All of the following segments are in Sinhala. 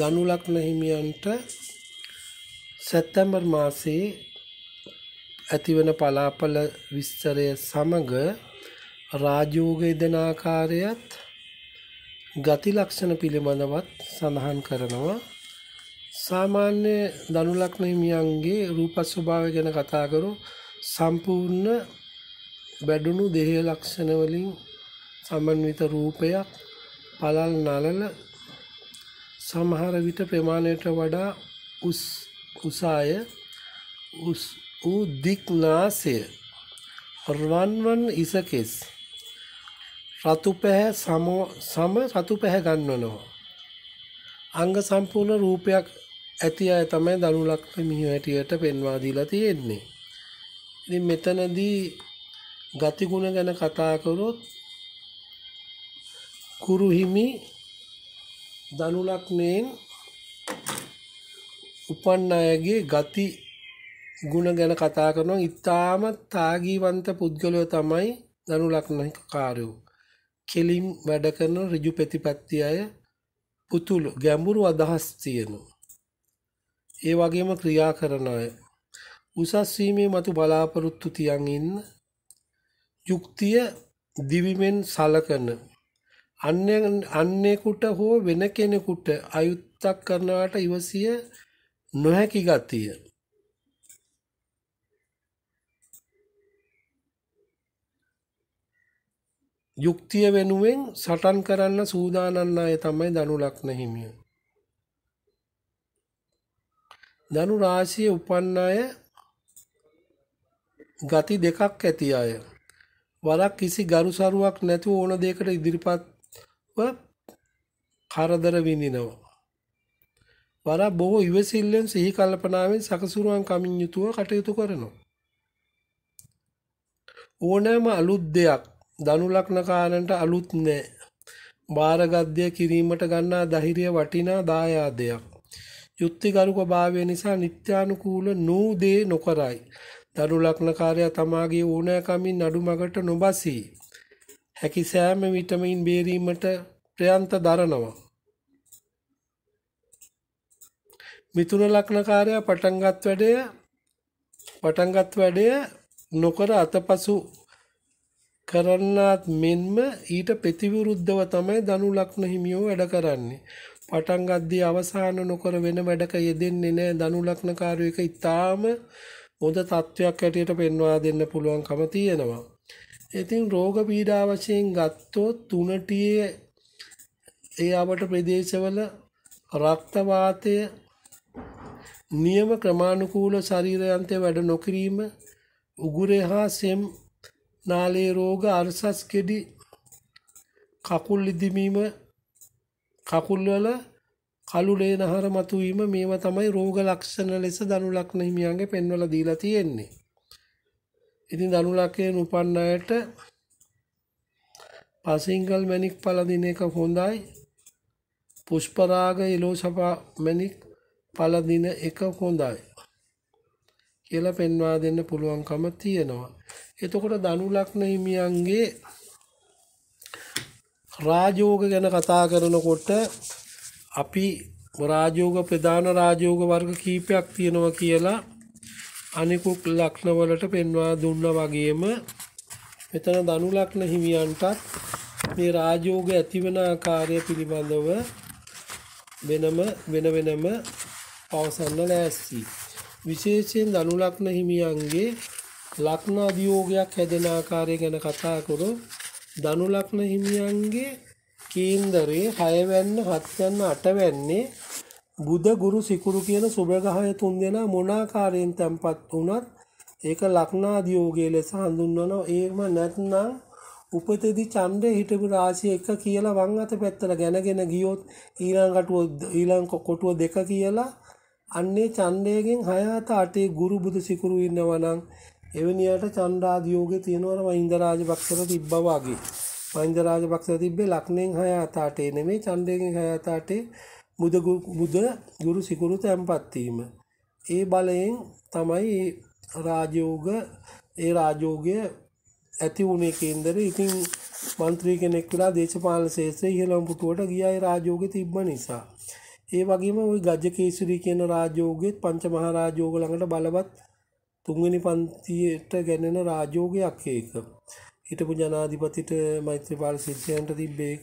ධනු ලග්න හිමියන්ට සැප්තැම්බර් මාසයේ ඇතිවන පලාපල විස්තරය සමග රාජയോഗ යෙදෙන ආකාරයත් ගති ලක්ෂණ පිළිබඳවත් සඳහන් කරනවා සාමාන්‍ය ධනු ලග්න හිමියන්ගේ රූප ස්වභාවය ගැන කතා කරු සම්පූර්ණ බැඩුණු දේහ ලක්ෂණ වලින් සමන්විත රූපයක් පළල් නලල සමහර විට ප්‍රමාණයට වඩා උස් උසාය උස් ඌ දික්නාසය රවන්වන් ඉසකෙස් රතු පැහැ සම රතු පැහැ ගන්වනවා. අංග සම්පූර්ණ රූපයක් ඇති අය තමයි දනුලක්න මිහි හැටියට පෙන්වා දීලා තියෙන්නේ. ඉතින් මෙතනදී ගතිගුණ ගැන කතා කරොත් කුරුහිමි දනු ලග්නයෙන් උපන් අයගේ ගති ගුණ ගැන කතා කරනවා ඉතාමත් තාගීවන්ත පුද්ගලයෝ තමයි දනු ලග්න කාරයෝ කෙලින් වැඩ කරන ඍජු ප්‍රතිපත්ති අය පුතුළු ගැඹුරු අදහස් තියෙනවා ඒ වගේම ක්‍රියා කරන අය උසස් වීමේ මතු බලාපොරොත්තු තියන් ඉන්න යුක්තිය දිවිමෙන් සලකන අන්නෙකුට හෝ වෙන කෙනෙකුට අයුත්තක් කරනවට ඉවසිය නොහැකි ගතිය. යුක්තිය වෙනුවෙන් සටන් කරන්න සූදානන්න අය තමයි දනු ලක්න හිමිය. දනු රාශිය උපන්න අය ගති දෙකක් ඇති අය. වරක් කිසි ගරුසරුවක් නැතුව ඕන දෙයකට ඉදිරිපත් කරදර විඳිනවා. වරා බොහෝ ඉවසිල්ලෙන් සිහි කල්පනාවෙන් සකසුරුවන් කමින් යුතුව කටයුතු කරනවා. ඕනෑම අලුත් දෙයක් දනු ලක්නකාරන්ට අලුත් නෑ. භාරගද්‍යය කිරීමට ගන්නා දහිරිය වටිනා දායාදයක්. යුක්තිගරුක භාවය නිසා නිත්‍යානුකූල නූදේ නොකරයි. දනු ලක්නකාරයා තමාගේ ඕනෑකමින් නඩුමගට නොබසී. හැකි සෑම විටමින් බේරීමට ප්‍රයන්ත දරනවා. මිතුන ලක්නකාරයා පටන්ගත් වැඩය පටන්ගත් වැඩය නොකර අතපසු කරන්නාත් මෙන්ම ඊට ප්‍රතිවිරුද්ධව තමයි දනු ලක්න හිමියෝ වැඩ කරන්නේ. පටන් ගද්දී අවසාන නොකර වෙන වැඩක යෙදෙන්නේ නැහැ දනු ලක්නකාරයෝ එක ඊටාම හොඳ තත්වයක් ඇටියට පෙන්වා දෙන්න පුළුවන්කම තියෙනවා. ඉතින් රෝග පීඩා වශයෙන් ගත්තොත් තුනටියේ ඒ අපට ප්‍රදේශවල රක්තවාතය නියම ක්‍රමානුකූල ශරීරයන්තය වැඩ නොකිරීම උගුරේ හා සෙම් නාලේ රෝග අර්සස් කෙඩි කකුල් ඉදිමීම කකුල්වල කළු ලේනහර මතුවීම මේවා තමයි රෝග ලක්ෂණ ලෙස දනු ලක්න හිමියන්ගේ පෙන්වල දීලා තියෙන්නේ ඉතින් දනු ලකයෙන් උපන්න අයට පසිංගල් මැණික් පළදින එක හොඳයි. පුෂ්පරාග ඉලෝසපා මැණික් පළදින එක හොඳයි. කියලා පෙන්වා දෙන්න පුළුවන්කම තියෙනවා. එතකොට දනු ලග්න හිමියන්ගේ රාජෝග ගැන කතා කරනකොට අපි රාජෝග ප්‍රධාන රාජෝග වර්ග කීපයක් තියෙනවා කියලා අනිකුත් ලක්ෂණවලට පෙන්වා දුන්නා වගේම මෙතන ධනු ලක්ෂණ හිමියන්ටත් මේ රාජയോഗ ඇතිවන ආකාරය පිළිබඳව වෙනම වෙන වෙනම පවසන්න ලෑස්ති. විශේෂයෙන් ධනු ලක්ෂණ හිමියන්ගේ ලක්ෂණ අභියෝගයක් හැදෙන ආකාරය ගැන කතා කරොත් ධනු ලක්ෂණ හිමියන්ගේ කේන්දරයේ 6 වැන්න 7 වැන්න 8 වැන්නේ බුද ගුරු සිකුරු කියන සුභග්‍රහය තුන් දෙනා මොනාකාරයෙන් තැන්පත් වුණත් ඒක ලක්නාදියෝගයේ ලෙස හඳුන්වනවා ඒම නැත්නම් උපතේදී චන්ද්‍රය හිටපු රාශිය එක කියලා වම් අත පැත්තට ගෙනගෙන ගියොත් ඊළඟ කටුව ඊළඟ කොටුව දෙක කියලා අන්නේ චන්ද්‍රයෙන් හය අත අටේ ගුරු බුදු සිකුරු ඉන්නවා නම් එවැනියට චන්ද්‍රාදියෝගේ තියෙනවනම ඉන්දරාජ පක්ෂර තිබ්බා වගේ මහින්ද රාජපක්ෂ තිබ්බේ ලක්නෙන් හය අත අටේ නෙමෙයි චන්ද්‍රයෙන් හය අත අටේ බුද ගුරු සිකුරු තැන්පත්වීම. ඒ බලයෙන් තමයි රාජෝග ඒ රාජෝගය ඇති වුණේ කේන්දර ඉතින් මන්ත්‍රී කෙනෙක් වෙලා දේශපාලන ශේත්‍රයේ ඉහළම පුටුවට ගියයි රාජෝගෙ තිබ්බ නිසා. ඒ වගේම ওই ගජකේසුරි කියන රාජෝගෙත් පංචමහා රාජෝග ළඟට බලවත් තුන්වෙනි පන්තියට ගැනෙන රාජෝගයක් ඒක. හිටපු ජනාධිපතිට මෛත්‍රපාල සිද්ධයන්ට තිබ්බේක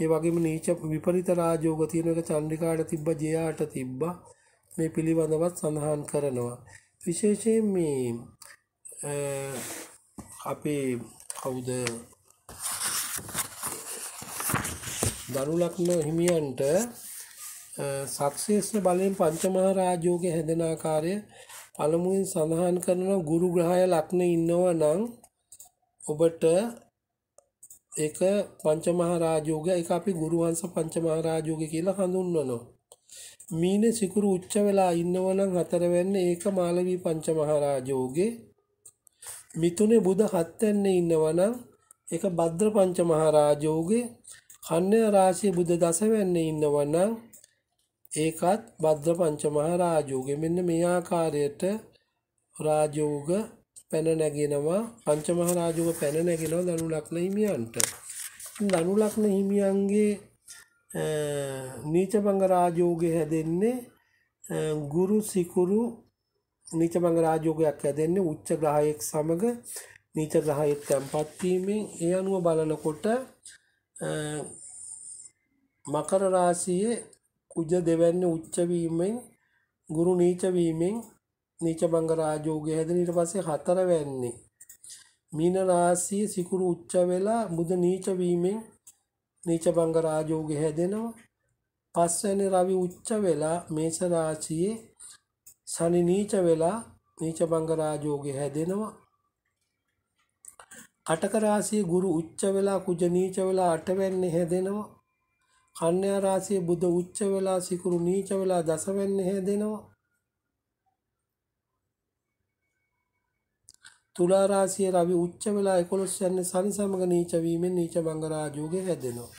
ඒ වගේම නීච විපරිත රාජෝග තියෙන එක චන්ඩිකාට තිබ්බ ජයාට තිබ්බ මේ පිළිබඳවත් සඳහන් කරනවා විශේෂයෙන් මේ අපේ කවුද දරුලක්න හිමියන්ට සක්ෂේෂ බලයෙන් පංචමහා රාජෝගේ හැදෙන ආකාරය පළමුවෙන් සඳහන් කරන ගුරු ග්‍රහය ලක්න ඉන්නවා නම් ඔබට ඒක පංචමහා රාජෝගය ඒක අපි ගුරුවංශ පංචමහා රාජෝගය කියලා හඳුන්වනවා. මීන සිකුරු උච්ච වෙලා ඉන්නවනම් හතරවැන්නේ ඒක මාළවී පංචමහා රාජෝගේ. මිතුනේ බුද හත්වැන්නේ ඉන්නවනම් ඒක භද්‍ර පංචමහා රාජෝගේ. කන්‍යා රාශියේ බුද දසවැන්නේ ඉන්නවනම් ඒකත් භද්‍ර පංචමහා රාජෝගේ. මෙන්න මේ ආකාරයට රාජෝග පැන නැගෙනවා පංචමහරජුව පැන නැගෙනවා දනු ලක්න හිමියන්ට. දනු ලක්න හිමියන්ගේ නීචබංග රාජෝගේ හැදෙන්නේ ගුරු සිකුරු නීචබංග රාජෝගයක් හැදෙන්නේ උච්ච ග්‍රහයෙක් සමග නීච ග්‍රහයෙක් තැන්පත් වීමෙන් ඒ අනුව බලනකොට මකර රාශියේ කුජ දෙවැන්නේ උච්ච වීමෙන් ගුරු නීච වීමෙන් නීච බංග රාජෝගය හැදෙන ඊට පස්සේ හතරවැන්නේ මීන රාශිය සිකුරු උච්ච වෙලා බුද නීච වීමෙන් නීච බංග රාජෝගය හැදෙනවා පස්වෙනි රවි උච්ච වෙලා මේෂ රාශියේ ශනි නීච වෙලා නීච බංග රාජෝගය හැදෙනවා අටක රාශියේ ගුරු උච්ච වෙලා කුජ නීච වෙලා අටවැන්නේ හැදෙනවා කන්‍යා රාශියේ බුද උච්ච වෙලා සිකුරු නීච වෙලා දසවැන්නේ හැදෙනවා තුලා රාශියේ රවි උච්ච වෙලා 11 යන්නේ සනි සමග නීච වීමෙන් නීච භංග රාජෝගේ හැදෙනවා.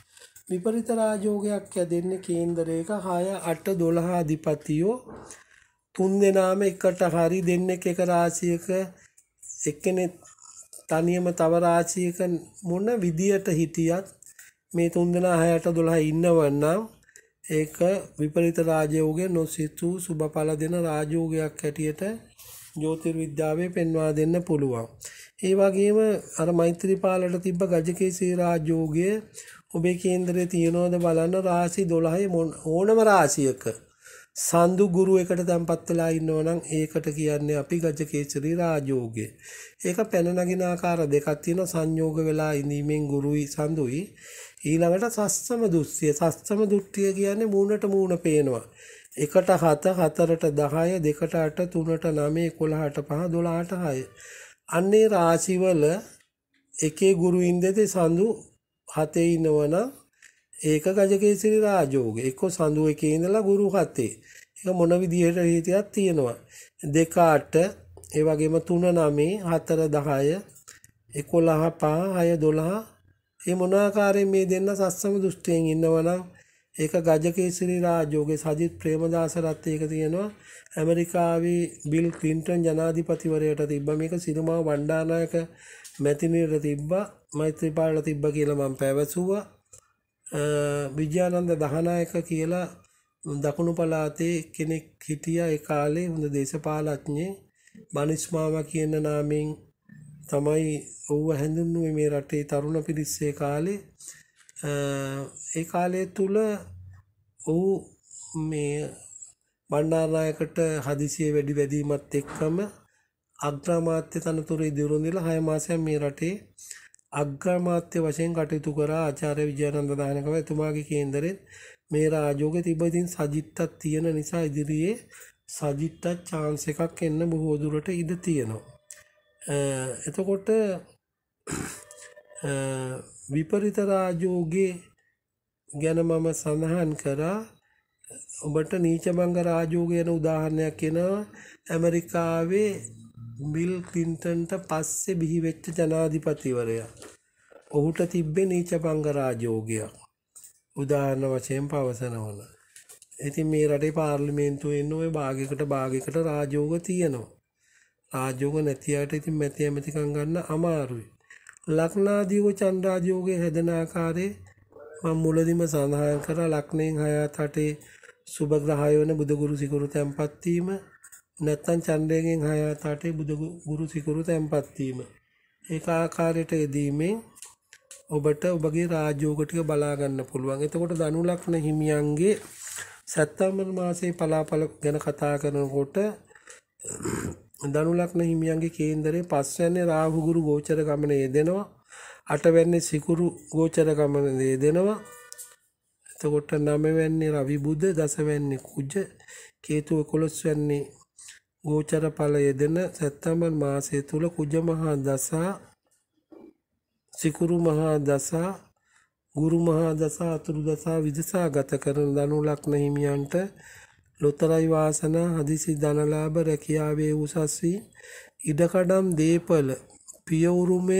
විපරිත රාජෝගයක් හැදෙන්නේ කේන්දරයක 6 8 12 අධිපතියෝ තුන් දෙනාම එකට හරි දෙන්නෙක් එක රාශියක එක්කෙනෙක් තනියම තව රාශියක මොන විදියට හිටියත් මේ තුන් දෙනා 6 8 12 ඉන්නවනම් ඒක විපරිත රාජයෝගේ නොසිතූ සුබඵල දෙන රාජයෝගයක් හැටියට ජ්‍යෝතිර්විද්‍යාවේ පෙන්වා දෙන්න පුළුවන්. ඒ වගේම අර මෛත්‍රීපාලට තිබ්බ ගජකේසී රාජෝගය ඔබේ කේන්දරේ තියනෝද බලන්න රාශි 12 ඕනම රාශියක සඳු ගුරු එකට තැන්පත් වෙලා ඉන්නවනම් ඒකට කියන්නේ අපි ගජකේසරී රාජෝගය. ඒක පැන නගින ආකාර දෙකක් තියෙනවා සංයෝග වෙලා ඉඳීමෙන් ගුරුයි සඳුයි. ඊළඟට සස්සම දුස්සිය. සස්සම දුට්ටිය කියන්නේ මූණට මූණ පේනවා. එකට හත හතරට දහය දෙකට අට තුනට නමේ කොළහට පහ දොලාට හය. අන්නේ රාශිවල එකේ ගුරුයින්දෙති සඳු හතේ ඉන්නවන ඒක ගජකේසිරි රාජෝග එක්ක සඳුව එකේ ඉඳලා ගුරු හතේ. එක මොන විදිහට හේතියක් තියෙනවා. දෙක අට ඒ වගේම තුන නමේ හතර දහය එකොළහ පහ හය දොළහ ඒ මොනාකාරයෙන් මේ දෙන්න සස්සම දෘෂ්ටියෙන් ඉන්නවනම් ඒක ගජකේසරි රාජෝගේ සජිත් ප්‍රේමදාසරත් ඒක තියෙනවා ඇමරිකාවේ බිල් ක්ලින්ටන් ජනාධිපතිවරයට තිබ්බ මේක සිරිමා වණ්ඩානායක මැතිනියට තිබ්බා මෛත්‍රීපාලට තිබ්බ කියලා මම පැවසුවා විජයානන්ද දහනායක කියලා දකුණු පළාතේ කෙනෙක් හිටියා ඒ කාලේ හොඳ දේශපාලඥයෙක් බනිස්මාවා කියන නාමයෙන් තමයි ඔව්ව හැඳුන්වුවේ මේ රටේ තරුණ පිරිස්සේ කාලේ ඒ කාලය තුල ඔහු මේ බණ්ඩාරනායකට හදිසිය වැඩි වැඩීමත් එක්කම අග්‍රාමාත්‍ය තනතුර ඉදිරියෙන් දීලා 6 මාසයක් මේ රටේ අග්‍රාමාත්‍ය වශයෙන් කටයුතු කරා ආචාර්ය විජයානන්ද දානකව එතුමාගේ කේන්දරෙන් මේ රාජෝගේ තිබ්බ ඉතින් සජිත්තත් තියෙන නිසා ඉදිරියේ සජිත්තත් chance එකක් එන්න බොහෝ දුරට ඉඩ තියෙනවා. එතකොට විපරිත රාජෝගේ ගැන මම සඳහන් කරා ඔබට නීචබංග රාජෝග යන උදාහරණයක් කියනවා ඇමරිකාවේ බිල් ක්ලින්ටන්ට පස්සේ බිහිවෙච්ච ජනාධිපතිවරයා. ඔහුට තිබ්බේ නීචබංග රාජෝගයක්. උදාහරණ වශයෙන් පවසනවන. ඉතින් මේ රටේ පාර්ලිමේන්තුවෙන් ඔය භාගයකට භාගයකට රාජෝග තියෙනවා. රාජෝග නැති අයට ඉතින් මැති ඇමතිකම් ගන්න අමාරුයි. ලක්නාදීව චන්ඩාදයෝගේ හැදෙන ආකාරය මම මුලදිම සඳහන් කර ලක්නයෙන් හයත් අටේ සුභග්‍රහය වන බුදුගුරු සිකුරු තැන්පත්වීම නැත්තන් චන්ඩයෙන් හයත් අටේ බුදුගුරු සිකුරු තැන්පත්වීම ඒ ආකාරයට යෙදීමෙන් ඔබට ඔබගේ රාජෝගටික බලාගන්න පුළුවන් එතකොට දනු ලක්න හිමියන්ගේ සැත්තම්බර් මාසේ පලාපල ගැන කතා කරනකොට දනුලක්න හිමියන්ගේ කේන්දරේ පස්වැන්නේ රාහුගුරු ගෝචර ගමනේ දෙනවා අටවැන්නේ සිකුරු ගෝචර ගමනේ දෙනවා එතකොට නමවැන්නේ රවි බුද්ධ දසවැන්නේ කුජ කේතුව කොළොස්වැන්නේ ගෝචර ඵලය දෙන සැත්තම්බර් මාසය තුල කුජ මහා දසා සිකුරු මහා දසා ගුරු මහා දසා අතුරු දසා විදසා ගත කරන දනුලක්න හිමියන්ට ලොතරැයි වාසනා හදිසි ධනලාභ රැකියාවේ උසස් වී ඉඩකඩම් දීපල පියවුරුමය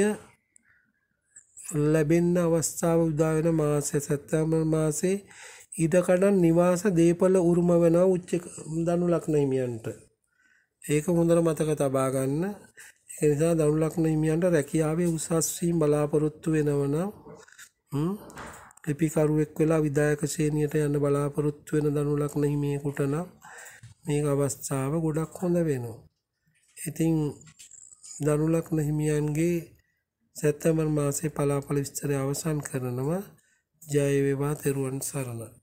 ලැබෙන්න අවස්ථාව උදා වෙන මාසය සැප්තැම්බර් මාසේ ඉඩකඩම් නිවාස දීපල උරුම වෙනවා උච්ච දනු ලග්න හිමියන්ට ඒක හොඳට මතක තබා ගන්න ඒ නිසා දනු ලග්න හිමියන්ට රැකියාවේ උසස් වීම බලාපොරොත්තු වෙනවනම් ලිපිකරුවෙක් වෙලා විදායක ශේණියට යන්න බලාපොරොත්තු වෙන දනුලක්න හිමියෙකුට නම් මේක අවස්ථාව ගොඩක් හොඳ වෙනවා. ඉතින් දනුලක්න හිමියන්ගේ සැත්තැමල් මාසේ පලාපල විස්තරය අවසන් කරනවා ජයවේවා තෙරුවන් සරණ.